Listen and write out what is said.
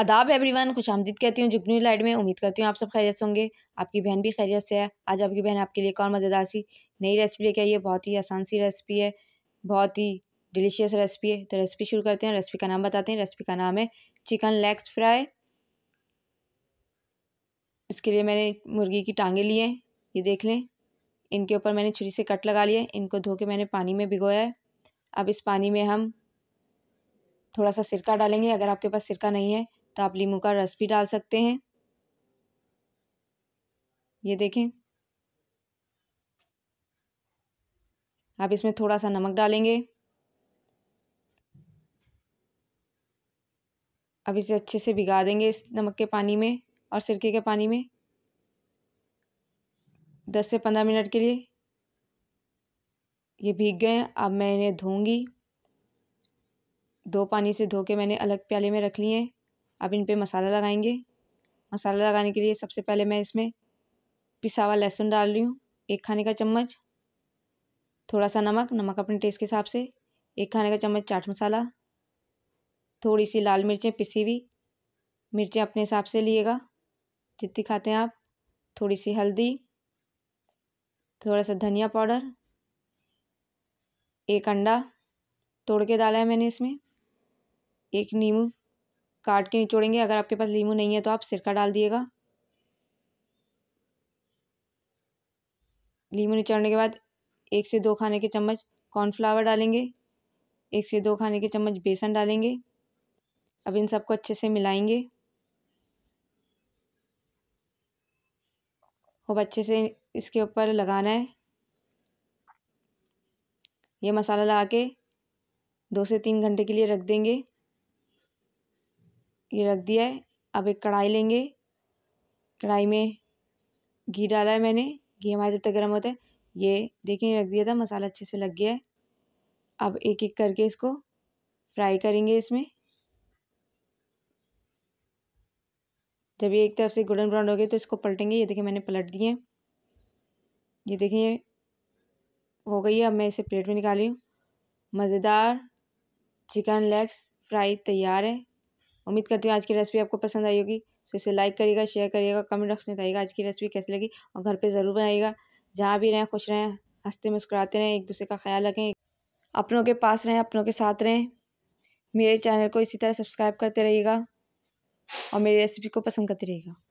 आदाब एवरीवन खुश आमदीद कहती हूँ जुगनू लाइट में उम्मीद करती हूँ आप सब खैरियत से होंगे आपकी बहन भी खैरियत से है आज आपकी बहन आपके लिए एक और मज़ेदार सी नई रेसिपी लेके आई है बहुत ही आसान सी रेसिपी है बहुत ही डिलीशियस रेसिपी है तो रेसिपी शुरू करते हैं रेसिपी का नाम बताते हैं रेसिपी का नाम है चिकन लेग्स फ्राई इसके लिए मैंने मुर्गी की टांगे लिए हैं ये देख लें इनके ऊपर मैंने छुरी से कट लगा लिए इनको धो के मैंने पानी में भिगोया है अब इस पानी में हम थोड़ा सा सिरका डालेंगे अगर आपके पास सिरका नहीं है तो आप लीमू का रस भी डाल सकते हैं ये देखें आप इसमें थोड़ा सा नमक डालेंगे अब इसे अच्छे से भिगा देंगे इस नमक के पानी में और सिरके के पानी में दस से पंद्रह मिनट के लिए ये भीग गए हैं अब मैं इन्हें धोंगी दो पानी से धो के मैंने अलग प्याले में रख लिए हैं अब इन पर मसाला लगाएंगे मसाला लगाने के लिए सबसे पहले मैं इसमें पिसा हुआ लहसुन डाल रही हूँ एक खाने का चम्मच थोड़ा सा नमक नमक अपने टेस्ट के हिसाब से एक खाने का चम्मच चाट मसाला थोड़ी सी लाल मिर्चें पिसी हुई मिर्चें अपने हिसाब से लिएगा जितनी खाते हैं आप थोड़ी सी हल्दी थोड़ा सा धनिया पाउडर एक अंडा तोड़ के डाला है मैंने इसमें एक नींबू काट के निचोड़ेंगे अगर आपके पास लीमू नहीं है तो आप सिरका डाल दिएगा लीमू निचोड़ने के बाद एक से दो खाने के चम्मच कॉर्नफ्लावर डालेंगे एक से दो खाने के चम्मच बेसन डालेंगे अब इन सबको अच्छे से मिलाएंगे खूब अच्छे से इसके ऊपर लगाना है ये मसाला लगा के दो से तीन घंटे के लिए रख देंगे ये रख दिया है अब एक कढ़ाई लेंगे कढ़ाई में घी डाला है मैंने घी हमारे जब तक गर्म होता है ये देखिए रख दिया था मसाला अच्छे से लग गया है अब एक एक करके इसको फ्राई करेंगे इसमें जब ये एक तरफ से गोल्डन ब्राउन हो गए तो इसको पलटेंगे ये देखिए मैंने पलट दिए ये देखिए हो गई है अब मैं इसे प्लेट में निकाली हूँ मज़ेदार चिकन लेग्स फ्राई तैयार है उम्मीद करती हूँ आज की रेसिपी आपको पसंद आई होगी तो इसे लाइक करिएगा शेयर करिएगा कमेंट बॉक्स में बताइएगा आज की रेसिपी कैसी लगी और घर पे ज़रूर बनाइएगा जहाँ भी रहें खुश रहें हंसते मुस्कुराते रहें एक दूसरे का ख्याल रखें अपनों के पास रहें अपनों के साथ रहें मेरे चैनल को इसी तरह सब्सक्राइब करते रहिएगा और मेरी रेसिपी को पसंद करते रहिएगा